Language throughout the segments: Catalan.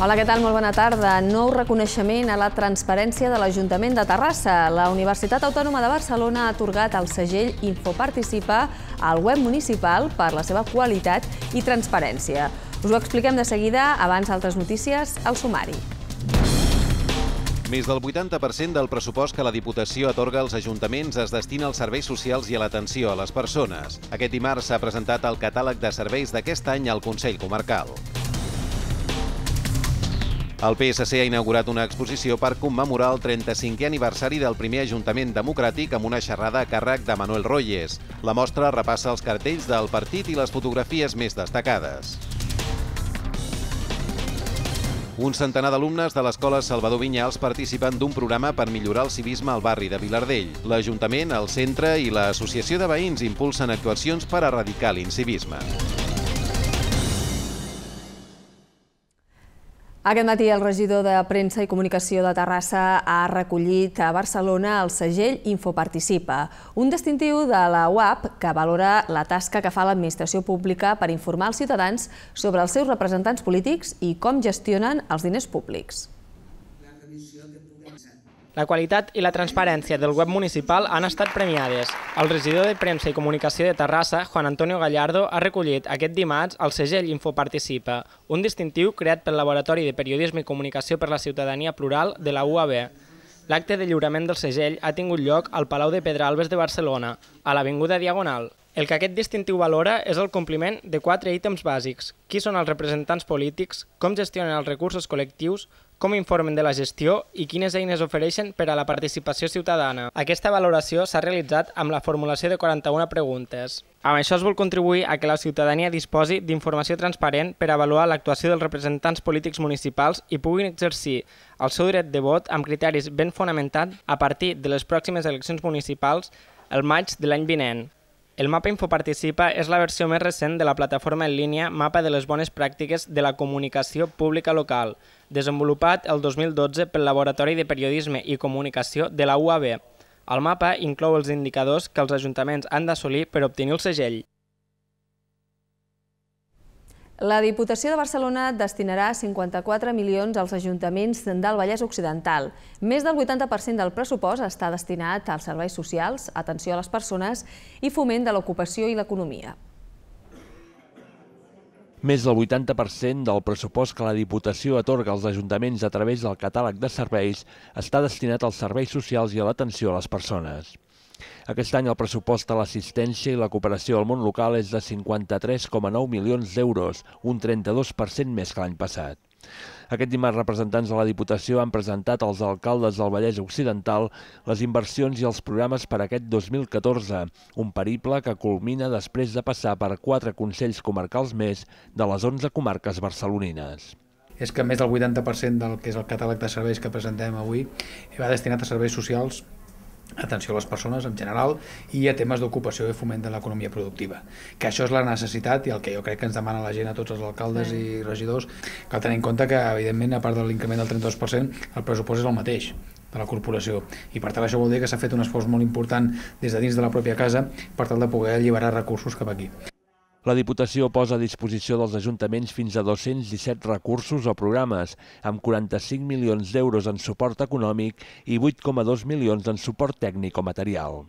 Hola, què tal? Molt bona tarda. Nou reconeixement a la transparència de l'Ajuntament de Terrassa. La Universitat Autònoma de Barcelona ha atorgat el segell Infoparticipa al web municipal per la seva qualitat i transparència. Us ho expliquem de seguida, abans altres notícies, al sumari. Més del 80% del pressupost que la Diputació atorga als ajuntaments es destina als serveis socials i a l'atenció a les persones. Aquest dimarts s'ha presentat el catàleg de serveis d'aquest any al Consell Comarcal. El PSC ha inaugurat una exposició per commemorar el 35è aniversari del primer Ajuntament Democràtic amb una xerrada a càrrec de Manuel Royes. La mostra repassa els cartells del partit i les fotografies més destacades. Un centenar d'alumnes de l'escola Salvador Vinyals participen d'un programa per millorar el civisme al barri de Vilardell. L'Ajuntament, el centre i l'Associació de Veïns impulsen actuacions per erradicar l'incivisme. Aquest matí el regidor de Premsa i Comunicació de Terrassa ha recollit a Barcelona el segell Infoparticipa, un distintiu de la UAP que valora la tasca que fa l'administració pública per informar els ciutadans sobre els seus representants polítics i com gestionen els diners públics. La qualitat i la transparència del web municipal han estat premiades. El regidor de Premsa i Comunicació de Terrassa, Juan Antonio Gallardo, ha recollit aquest dimarts el segell Infoparticipa, un distintiu creat pel Laboratori de Periodisme i Comunicació per la Ciutadania Plural de la UAB. L'acte de lliurament del segell ha tingut lloc al Palau de Pedralbes de Barcelona, a l'Avinguda Diagonal. El que aquest distintiu valora és el compliment de quatre ítems bàsics. Qui són els representants polítics, com gestionen els recursos col·lectius, com informen de la gestió i quines eines ofereixen per a la participació ciutadana. Aquesta valoració s'ha realitzat amb la formulació de 41 preguntes. Amb això es vol contribuir a que la ciutadania disposi d'informació transparent per avaluar l'actuació dels representants polítics municipals i puguin exercir el seu dret de vot amb criteris ben fonamentats a partir de les pròximes eleccions municipals el maig de l'any vinent. El mapa InfoParticipa és la versió més recent de la plataforma en línia Mapa de les bones pràctiques de la comunicació pública local, desenvolupat el 2012 pel Laboratori de Periodisme i Comunicació de la UAB. El mapa inclou els indicadors que els ajuntaments han d'assolir per obtenir el segell. La Diputació de Barcelona destinarà 54 milions als ajuntaments del Vallès Occidental. Més del 80% del pressupost està destinat als serveis socials, atenció a les persones i foment de l'ocupació i l'economia. Més del 80% del pressupost que la Diputació atorga als ajuntaments a través del catàleg de serveis està destinat als serveis socials i a l'atenció a les persones. Aquest any el pressupost a l'assistència i la cooperació al món local és de 53,9 milions d'euros, un 32% més que l'any passat. Aquest dimarts, representants de la Diputació han presentat als alcaldes del Vallès Occidental les inversions i els programes per a aquest 2014, un periple que culmina després de passar per quatre consells comarcals més de les 11 comarques barcelonines és que més del 80% del que és el catàleg de serveis que presentem avui va destinat a serveis socials atenció a les persones en general i a temes d'ocupació i foment de l'economia productiva. Que això és la necessitat i el que jo crec que ens demana la gent a tots els alcaldes sí. i regidors, que tenir en compte que, evidentment, a part de l'increment del 32%, el pressupost és el mateix de la corporació. I per tant això vol dir que s'ha fet un esforç molt important des de dins de la pròpia casa per tal de poder alliberar recursos cap aquí. La Diputació posa a disposició dels ajuntaments fins a 217 recursos o programes, amb 45 milions d'euros en suport econòmic i 8,2 milions en suport tècnic o material.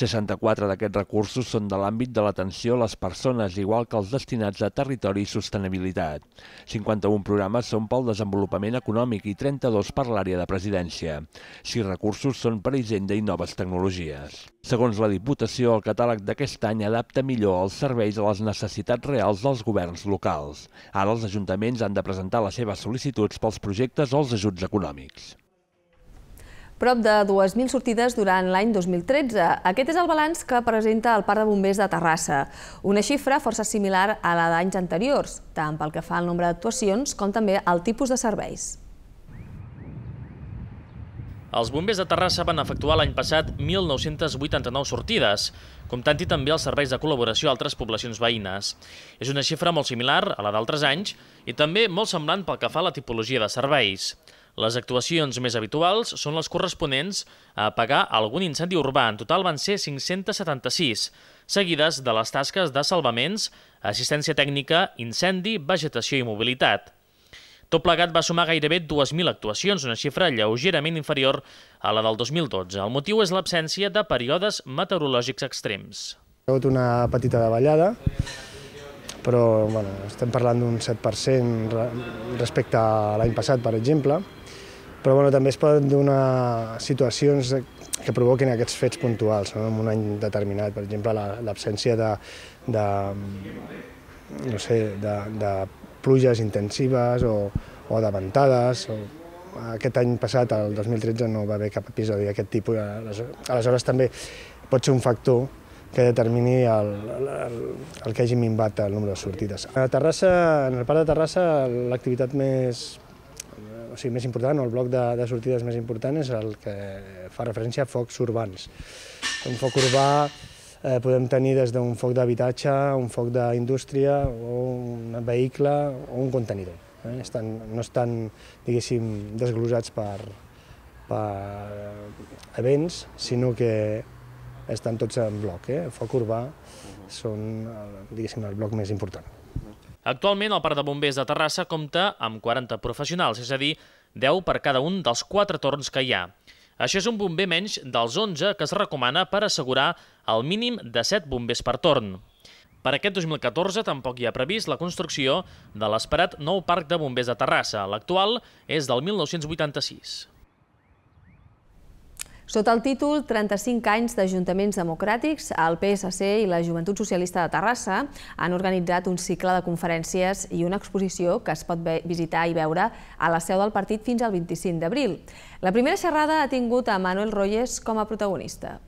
64 d'aquests recursos són de l'àmbit de l'atenció a les persones, igual que els destinats a territori i sostenibilitat. 51 programes són pel desenvolupament econòmic i 32 per l'àrea de presidència. 6 recursos són per Hisenda i noves tecnologies. Segons la Diputació, el catàleg d'aquest any adapta millor els serveis a les necessitats reals dels governs locals. Ara els ajuntaments han de presentar les seves sol·licituds pels projectes o els ajuts econòmics prop de 2.000 sortides durant l'any 2013. Aquest és el balanç que presenta el Parc de Bombers de Terrassa, una xifra força similar a la d'anys anteriors, tant pel que fa al nombre d'actuacions com també al tipus de serveis. Els bombers de Terrassa van efectuar l'any passat 1.989 sortides, comptant-hi també els serveis de col·laboració a altres poblacions veïnes. És una xifra molt similar a la d'altres anys i també molt semblant pel que fa a la tipologia de serveis. Les actuacions més habituals són les corresponents a apagar algun incendi urbà. En total van ser 576, seguides de les tasques de salvaments, assistència tècnica, incendi, vegetació i mobilitat. Tot plegat va sumar gairebé 2.000 actuacions, una xifra lleugerament inferior a la del 2012. El motiu és l'absència de períodes meteorològics extrems. Hi ha hagut una petita davallada, però bueno, estem parlant d'un 7% respecte a l'any passat, per exemple, però bueno, també es poden donar situacions que provoquin aquests fets puntuals, no? en un any determinat, per exemple, l'absència la, de, de, no sé, de, de pluges intensives o, o de ventades, o aquest any passat, el 2013, no va haver cap episodi d'aquest tipus, aleshores també pot ser un factor que determini el, el, el que hagi minvat el nombre de sortides. A Terrassa, en el parc de Terrassa, l'activitat més, o sigui, més important, o el bloc de, de sortides més important és el que fa referència a focs urbans. Un foc urbà eh, podem tenir des d'un foc d'habitatge, un foc d'indústria, o un vehicle, o un contenidor. Eh? Estan, no estan, diguéssim, desglosats per, per events, sinó que estan tots en bloc. Eh? El foc urbà són, diguéssim, el bloc més important. Actualment, el Parc de Bombers de Terrassa compta amb 40 professionals, és a dir, 10 per cada un dels 4 torns que hi ha. Això és un bomber menys dels 11 que es recomana per assegurar el mínim de 7 bombers per torn. Per aquest 2014 tampoc hi ha previst la construcció de l'esperat nou parc de bombers de Terrassa. L'actual és del 1986. Sota el títol 35 anys d'Ajuntaments Democràtics, el PSC i la Joventut Socialista de Terrassa han organitzat un cicle de conferències i una exposició que es pot visitar i veure a la seu del partit fins al 25 d'abril. La primera xerrada ha tingut a Manuel Royes com a protagonista.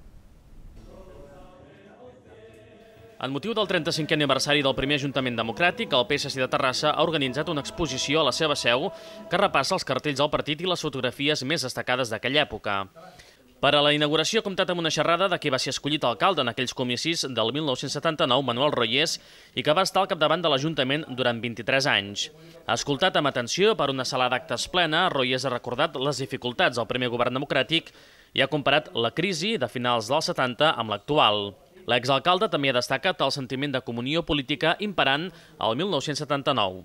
En motiu del 35è aniversari del primer Ajuntament Democràtic, el PSC de Terrassa ha organitzat una exposició a la seva seu que repassa els cartells del partit i les fotografies més destacades d'aquella època. Per a la inauguració ha comptat amb una xerrada de qui va ser escollit alcalde en aquells comicis del 1979, Manuel Royés, i que va estar al capdavant de l'Ajuntament durant 23 anys. Escoltat amb atenció per una sala d'actes plena, Royés ha recordat les dificultats del primer govern democràtic i ha comparat la crisi de finals dels 70 amb l'actual. L'exalcalde també ha destacat el sentiment de comunió política imperant al 1979.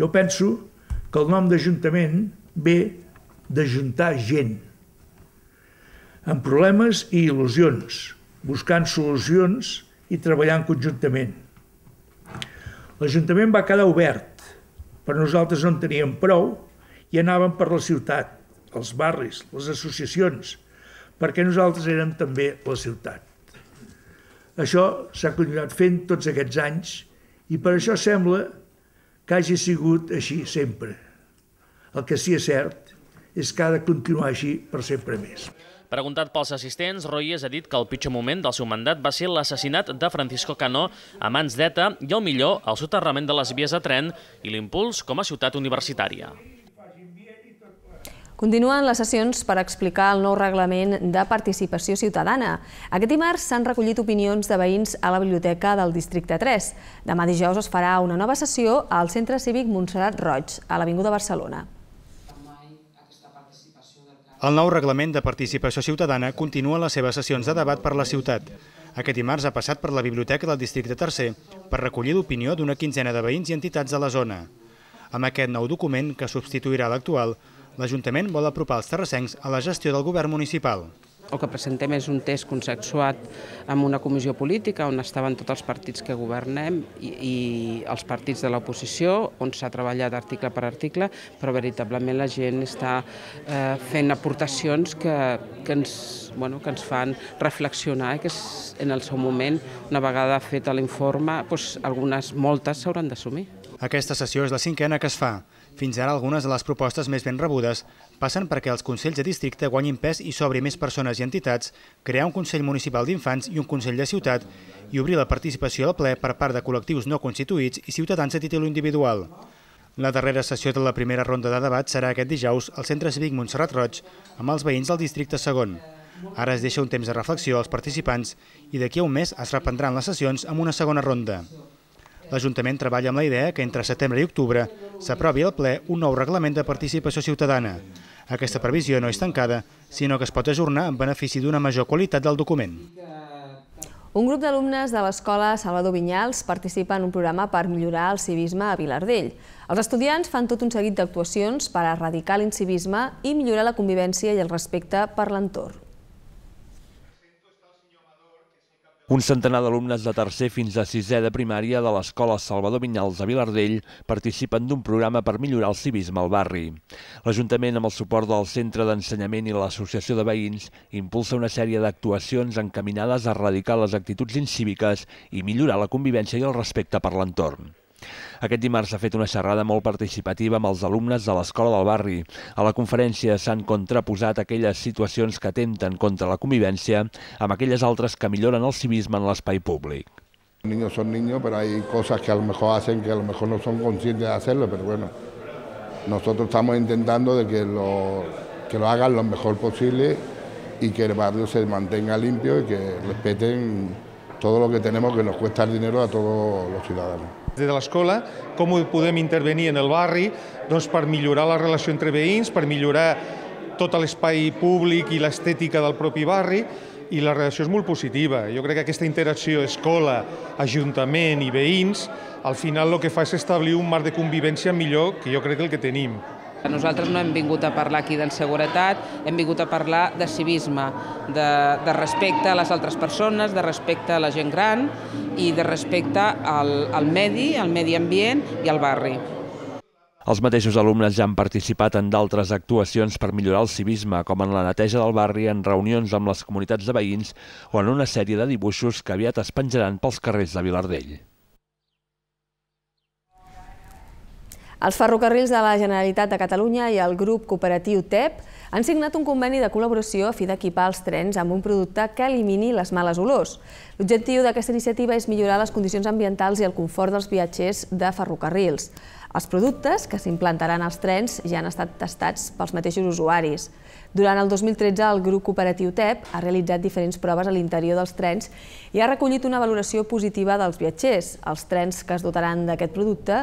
Jo penso que el nom d'Ajuntament ve d'ajuntar gent, amb problemes i il·lusions, buscant solucions i treballant conjuntament. L'Ajuntament va quedar obert, però nosaltres no en teníem prou i anàvem per la ciutat, els barris, les associacions, perquè nosaltres érem també la ciutat. Això s'ha continuat fent tots aquests anys i per això sembla que hagi sigut així sempre. El que sí és cert és que ha de continuar així per sempre més. Preguntat pels assistents, Royes ha dit que el pitjor moment del seu mandat va ser l'assassinat de Francisco Cano a mans d'ETA i el millor, el soterrament de les vies de tren i l'impuls com a ciutat universitària. Continuen les sessions per explicar el nou reglament de participació ciutadana. Aquest dimarts s'han recollit opinions de veïns a la biblioteca del districte 3. Demà dijous es farà una nova sessió al Centre Cívic Montserrat Roig, a l'Avinguda Barcelona. El nou reglament de participació ciutadana continua les seves sessions de debat per la ciutat. Aquest dimarts ha passat per la Biblioteca del Districte Tercer per recollir l'opinió d'una quinzena de veïns i entitats de la zona. Amb aquest nou document, que substituirà l'actual, l'Ajuntament vol apropar els terrassencs a la gestió del govern municipal. El que presentem és un text consensuat amb una comissió política on estaven tots els partits que governem i, i els partits de l'oposició, on s'ha treballat article per article, però veritablement la gent està eh, fent aportacions que, que, ens, bueno, que ens fan reflexionar, que és, en el seu moment, una vegada fet l'informe, doncs, algunes moltes s'hauran d'assumir. Aquesta sessió és la cinquena que es fa. Fins ara, algunes de les propostes més ben rebudes passen perquè els Consells de Districte guanyin pes i s'obri més persones i entitats, crear un Consell Municipal d'Infants i un Consell de Ciutat i obrir la participació al ple per part de col·lectius no constituïts i ciutadans a títol individual. La darrera sessió de la primera ronda de debat serà aquest dijous al Centre Cívic Montserrat Roig amb els veïns del districte segon. Ara es deixa un temps de reflexió als participants i d'aquí a un mes es reprendran les sessions amb una segona ronda l'Ajuntament treballa amb la idea que entre setembre i octubre s'aprovi al ple un nou reglament de participació ciutadana. Aquesta previsió no és tancada, sinó que es pot ajornar en benefici d'una major qualitat del document. Un grup d'alumnes de l'escola Salvador Vinyals participa en un programa per millorar el civisme a Vilardell. Els estudiants fan tot un seguit d'actuacions per erradicar l'incivisme i millorar la convivència i el respecte per l'entorn. Un centenar d'alumnes de tercer fins a sisè de primària de l'Escola Salvador Vinyals de Vilardell participen d'un programa per millorar el civisme al barri. L'Ajuntament, amb el suport del Centre d'Ensenyament i l'Associació de Veïns, impulsa una sèrie d'actuacions encaminades a erradicar les actituds incíviques i millorar la convivència i el respecte per l'entorn. Aquest dimarts s'ha fet una xerrada molt participativa amb els alumnes de l'escola del barri. A la conferència s'han contraposat aquelles situacions que atenten contra la convivència amb aquelles altres que milloren el civisme en l'espai públic. Niños son niños, pero hay cosas que a lo mejor hacen que a lo mejor no son conscientes de hacerlo, pero bueno, nosotros estamos intentando de que lo, que lo hagan lo mejor posible y que el barrio se mantenga limpio y que respeten todo lo que tenemos que nos cuesta el dinero a todos los ciudadanos de l'escola, com ho podem intervenir en el barri doncs, per millorar la relació entre veïns, per millorar tot l'espai públic i l'estètica del propi barri, i la relació és molt positiva. Jo crec que aquesta interacció escola, ajuntament i veïns, al final el que fa és establir un marc de convivència millor que jo crec que el que tenim. Nosaltres no hem vingut a parlar aquí d'inseguretat, hem vingut a parlar de civisme, de, de respecte a les altres persones, de respecte a la gent gran i de respecte al, al medi, al medi ambient i al barri. Els mateixos alumnes ja han participat en d'altres actuacions per millorar el civisme, com en la neteja del barri, en reunions amb les comunitats de veïns o en una sèrie de dibuixos que aviat es penjaran pels carrers de Vilardell. Els ferrocarrils de la Generalitat de Catalunya i el grup cooperatiu TEP han signat un conveni de col·laboració a fi d'equipar els trens amb un producte que elimini les males olors. L'objectiu d'aquesta iniciativa és millorar les condicions ambientals i el confort dels viatgers de ferrocarrils. Els productes que s'implantaran als trens ja han estat testats pels mateixos usuaris. Durant el 2013, el grup cooperatiu TEP ha realitzat diferents proves a l'interior dels trens i ha recollit una valoració positiva dels viatgers. Els trens que es dotaran d'aquest producte,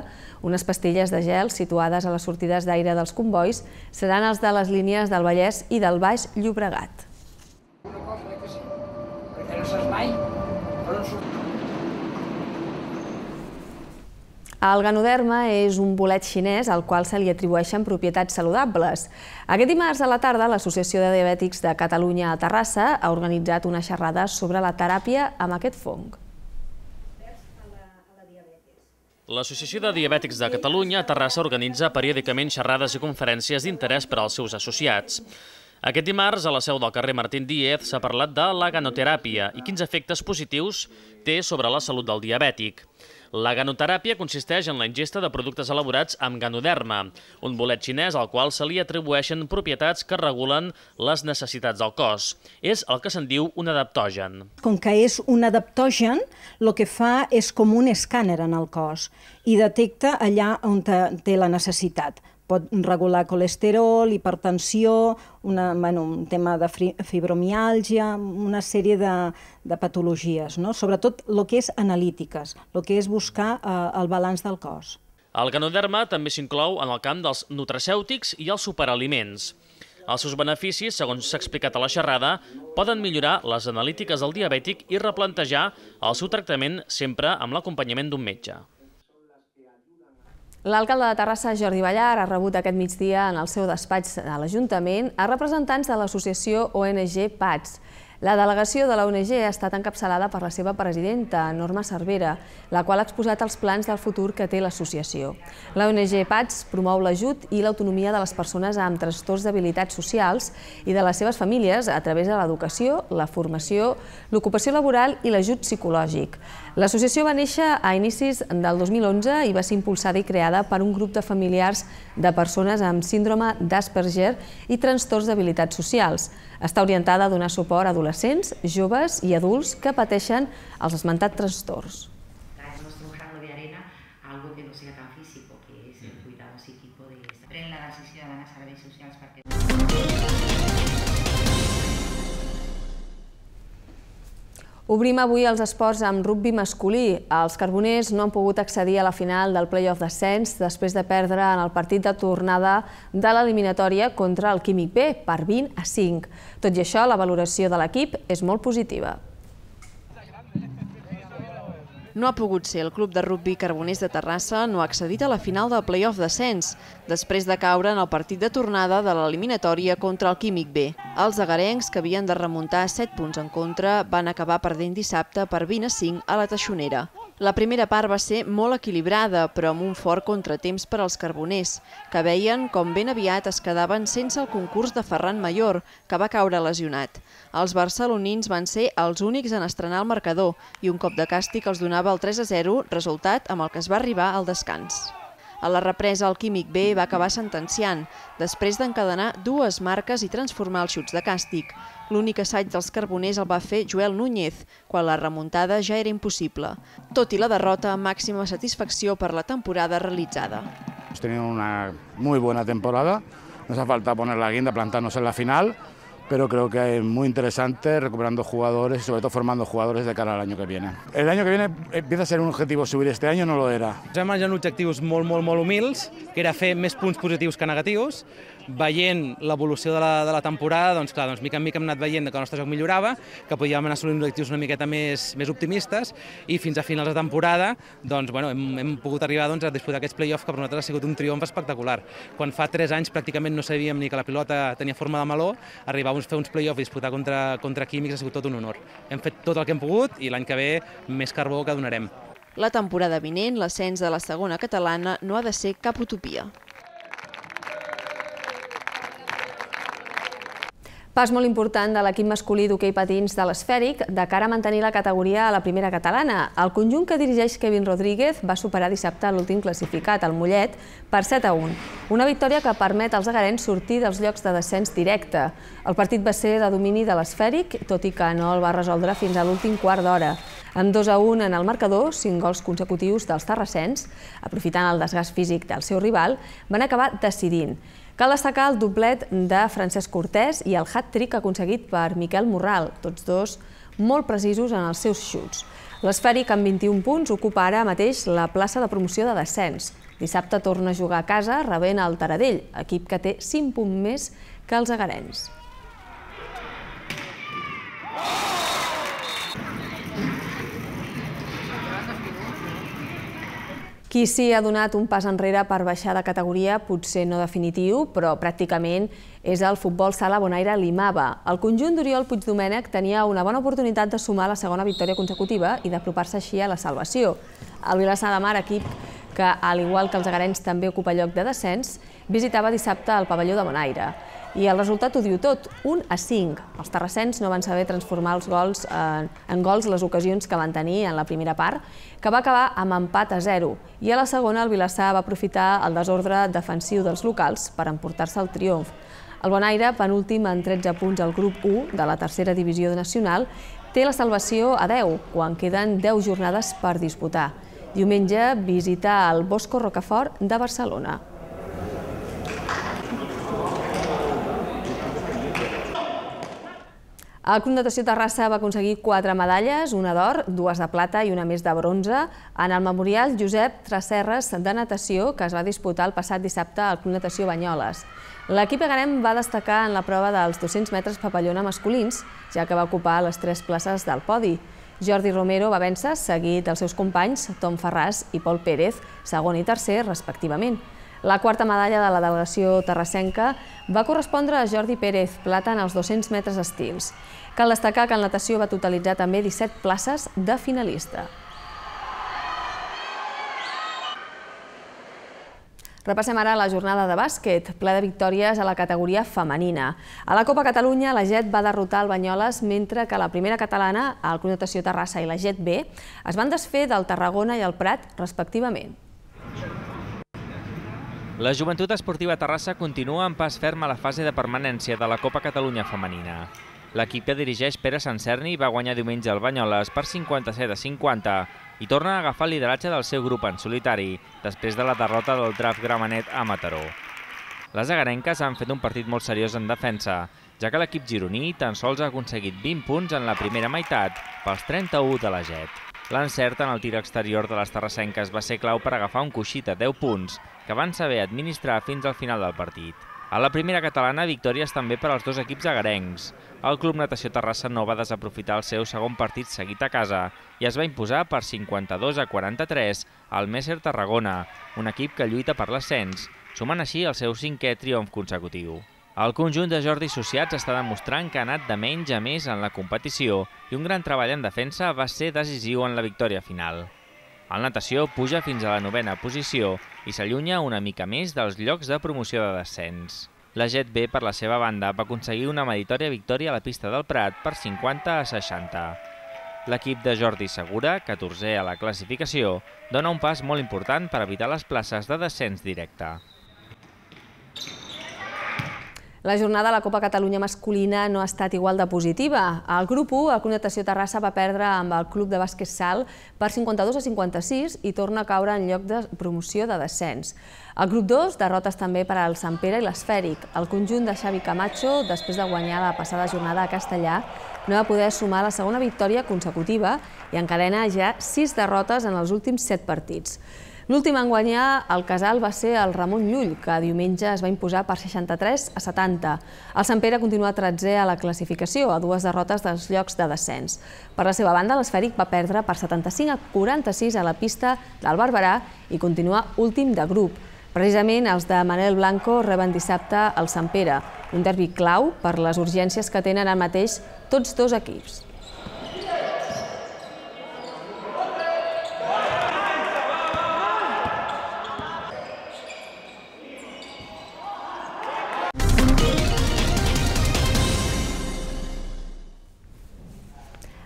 unes pastilles de gel situades a les sortides d'aire dels convois, seran els de les línies del Vallès i del Baix Llobregat. El ganoderma és un bolet xinès al qual se li atribueixen propietats saludables. Aquest dimarts a la tarda, l'Associació de Diabètics de Catalunya a Terrassa ha organitzat una xerrada sobre la teràpia amb aquest fong. L'Associació de Diabètics de Catalunya a Terrassa organitza periòdicament xerrades i conferències d'interès per als seus associats. Aquest dimarts, a la seu del carrer Martín Díez, s'ha parlat de la ganoteràpia i quins efectes positius té sobre la salut del diabètic. La ganoteràpia consisteix en la ingesta de productes elaborats amb ganoderma, un bolet xinès al qual se li atribueixen propietats que regulen les necessitats del cos. És el que se'n diu un adaptogen. Com que és un adaptogen, el que fa és com un escàner en el cos i detecta allà on té la necessitat pot regular colesterol, hipertensió, una, bueno, un tema de fibromialgia, una sèrie de, de patologies, no? sobretot el que és analítiques, el que és buscar eh, el balanç del cos. El ganoderma també s'inclou en el camp dels nutracèutics i els superaliments. Els seus beneficis, segons s'ha explicat a la xerrada, poden millorar les analítiques del diabètic i replantejar el seu tractament sempre amb l'acompanyament d'un metge. L'alcalde de Terrassa, Jordi Ballar, ha rebut aquest migdia en el seu despatx de l'Ajuntament a representants de l'associació ONG PATS. La delegació de l'ONG ha estat encapçalada per la seva presidenta, Norma Cervera, la qual ha exposat els plans del futur que té l'associació. L'ONG PATS promou l'ajut i l'autonomia de les persones amb trastorns d'habilitats socials i de les seves famílies a través de l'educació, la formació, l'ocupació laboral i l'ajut psicològic. L'associació va néixer a inicis del 2011 i va ser impulsada i creada per un grup de familiars de persones amb síndrome d'Asperger i trastorns d'habilitats socials. Està orientada a donar suport a adolescents, joves i adults que pateixen els esmentats trastorns. algo que no sea tan físico, que es el cuidado psíquico de esta. la ciutadana a serveis socials perquè Obrim avui els esports amb rugby masculí. Els carboners no han pogut accedir a la final del playoff d'ascens després de perdre en el partit de tornada de l'eliminatòria contra el Químic B per 20 a 5. Tot i això, la valoració de l'equip és molt positiva. No ha pogut ser. El club de rugby Carboners de Terrassa no ha accedit a la final del play-off d'ascens, després de caure en el partit de tornada de l'eliminatòria contra el Químic B. Els agarencs, que havien de remuntar 7 punts en contra, van acabar perdent dissabte per 20 a 5 a la Teixonera. La primera part va ser molt equilibrada, però amb un fort contratemps per als carboners, que veien com ben aviat es quedaven sense el concurs de Ferran Mayor, que va caure lesionat. Els barcelonins van ser els únics en estrenar el marcador i un cop de càstig els donava el 3 a 0, resultat amb el que es va arribar al descans. A la represa, el químic B va acabar sentenciant, després d'encadenar dues marques i transformar els xuts de càstig. L'únic assaig dels carboners el va fer Joel Núñez, quan la remuntada ja era impossible. Tot i la derrota, màxima satisfacció per la temporada realitzada. Hemos tenido una muy buena temporada, nos ha faltado poner la guinda, plantarnos en la final, pero creo que es muy interesante recuperando jugadores y sobre todo formando jugadores de cara al año que viene. El año que viene eh, empieza a ser un objectiu subir, este any no lo era. Ens hem en objectius molt, molt, molt humils, que era fer més punts positius que negatius, veient l'evolució de, la, de la temporada, doncs clar, doncs mica en mica hem anat veient que el nostre joc millorava, que podíem anar assolint objectius una miqueta més, més optimistes i fins a finals de temporada doncs, bueno, hem, hem pogut arribar doncs, a disputar aquests play-offs que per nosaltres ha sigut un triomf espectacular. Quan fa 3 anys pràcticament no sabíem ni que la pilota tenia forma de meló, arribar doncs, fer uns play-offs i disputar contra, contra químics ha sigut tot un honor. Hem fet tot el que hem pogut i l'any que ve més carbó que donarem. La temporada vinent, l'ascens de la segona catalana no ha de ser cap utopia. Pas molt important de l'equip masculí d'hoquei patins de l'esfèric de cara a mantenir la categoria a la primera catalana. El conjunt que dirigeix Kevin Rodríguez va superar dissabte l'últim classificat, el Mollet, per 7 a 1. Una victòria que permet als agarents sortir dels llocs de descens directe. El partit va ser de domini de l'esfèric, tot i que no el va resoldre fins a l'últim quart d'hora. Amb 2 a 1 en el marcador, 5 gols consecutius dels terracens, aprofitant el desgast físic del seu rival, van acabar decidint. Cal destacar el doblet de Francesc Cortés i el hat-trick aconseguit per Miquel Morral, tots dos molt precisos en els seus xuts. L'esfèric amb 21 punts ocupa ara mateix la plaça de promoció de descens. Dissabte torna a jugar a casa rebent el Taradell, equip que té 5 punts més que els agarenys. Qui s'hi ha donat un pas enrere per baixar de categoria, potser no definitiu, però pràcticament és el futbol sala Bonaire Limava. El conjunt d'Oriol Puigdomènec tenia una bona oportunitat de sumar la segona victòria consecutiva i d'apropar-se així a la salvació. El Vilassar de Mar, equip que, al igual que els agarenys, també ocupa lloc de descens, visitava dissabte el pavelló de Bonaire. I el resultat ho diu tot, 1 a 5. Els terrassens no van saber transformar els gols en, eh, en gols les ocasions que van tenir en la primera part, que va acabar amb empat a 0. I a la segona, el Vilassar va aprofitar el desordre defensiu dels locals per emportar-se el triomf. El Bonaire, penúltim en 13 punts al grup 1 de la tercera divisió nacional, té la salvació a 10, quan queden 10 jornades per disputar. Diumenge visita el Bosco Rocafort de Barcelona. El Club Natació Terrassa va aconseguir quatre medalles, una d'or, dues de plata i una més de bronze, en el memorial Josep Tracerres de natació que es va disputar el passat dissabte al Club Natació Banyoles. L'equip aganem va destacar en la prova dels 200 metres papallona masculins, ja que va ocupar les tres places del podi. Jordi Romero va vèncer, seguit dels seus companys Tom Ferràs i Pol Pérez, segon i tercer, respectivament. La quarta medalla de la delegació terrassenca va correspondre a Jordi Pérez Plata en els 200 metres estils. Cal destacar que en natació va totalitzar també 17 places de finalista. Repassem ara la jornada de bàsquet, ple de victòries a la categoria femenina. A la Copa Catalunya, la JET va derrotar el Banyoles, mentre que la primera catalana, el Club Natació Terrassa i la JET B, es van desfer del Tarragona i el Prat, respectivament. La joventut esportiva Terrassa continua en pas ferm a la fase de permanència de la Copa Catalunya femenina. L'equip que dirigeix Pere Sancerni va guanyar diumenge el Banyoles per 57 a 50 i torna a agafar el lideratge del seu grup en solitari després de la derrota del draft Gramenet a Mataró. Les agarenques han fet un partit molt seriós en defensa, ja que l'equip gironí tan sols ha aconseguit 20 punts en la primera meitat pels 31 de la JET. L'encert en el tir exterior de les terrassenques va ser clau per agafar un coixit a 10 punts, que van saber administrar fins al final del partit. A la primera catalana, victòries també per als dos equips agarencs. El Club Natació Terrassa no va desaprofitar el seu segon partit seguit a casa i es va imposar per 52 a 43 al Messer Tarragona, un equip que lluita per l'ascens, sumant així el seu cinquè triomf consecutiu. El conjunt de Jordi Sociats està demostrant que ha anat de menys a més en la competició i un gran treball en defensa va ser decisiu en la victòria final. El natació puja fins a la novena posició i s'allunya una mica més dels llocs de promoció de descens. La Jet B, per la seva banda, va aconseguir una meritòria victòria a la pista del Prat per 50 a 60. L'equip de Jordi Segura, 14è a la classificació, dona un pas molt important per evitar les places de descens directe. La jornada de la Copa Catalunya masculina no ha estat igual de positiva. Al grup 1, el Club Natació Terrassa va perdre amb el Club de Bàsquet Sal per 52 a 56 i torna a caure en lloc de promoció de descens. Al grup 2, derrotes també per al Sant Pere i l'Esfèric. El conjunt de Xavi Camacho, després de guanyar la passada jornada a Castellà, no va poder sumar la segona victòria consecutiva i encadena ja sis derrotes en els últims set partits. L'últim en guanyar el casal va ser el Ramon Llull, que diumenge es va imposar per 63 a 70. El Sant Pere continua a 13 a la classificació, a dues derrotes dels llocs de descens. Per la seva banda, l'Esfèric va perdre per 75 a 46 a la pista del Barberà i continua últim de grup. Precisament els de Manel Blanco reben dissabte el Sant Pere, un derbi clau per les urgències que tenen ara mateix tots dos equips.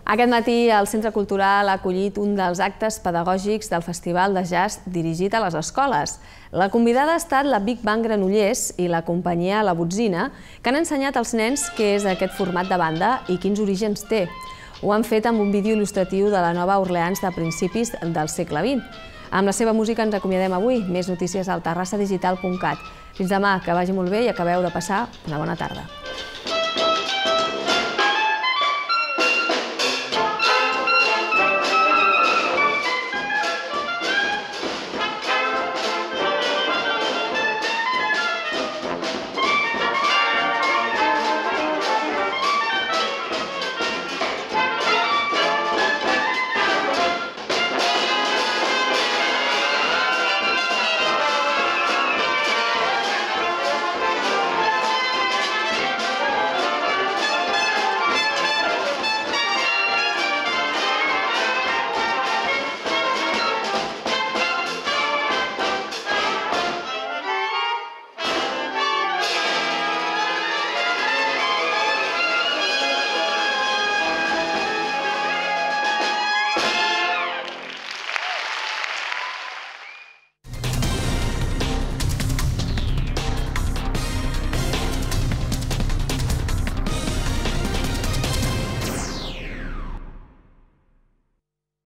Aquest matí el Centre Cultural ha acollit un dels actes pedagògics del Festival de Jazz dirigit a les escoles. La convidada ha estat la Big Bang Granollers i la companyia La Botzina, que han ensenyat als nens què és aquest format de banda i quins orígens té. Ho han fet amb un vídeo il·lustratiu de la Nova Orleans de principis del segle XX. Amb la seva música ens acomiadem avui. Més notícies al terrassadigital.cat. Fins demà, que vagi molt bé i acabeu de passar una bona tarda.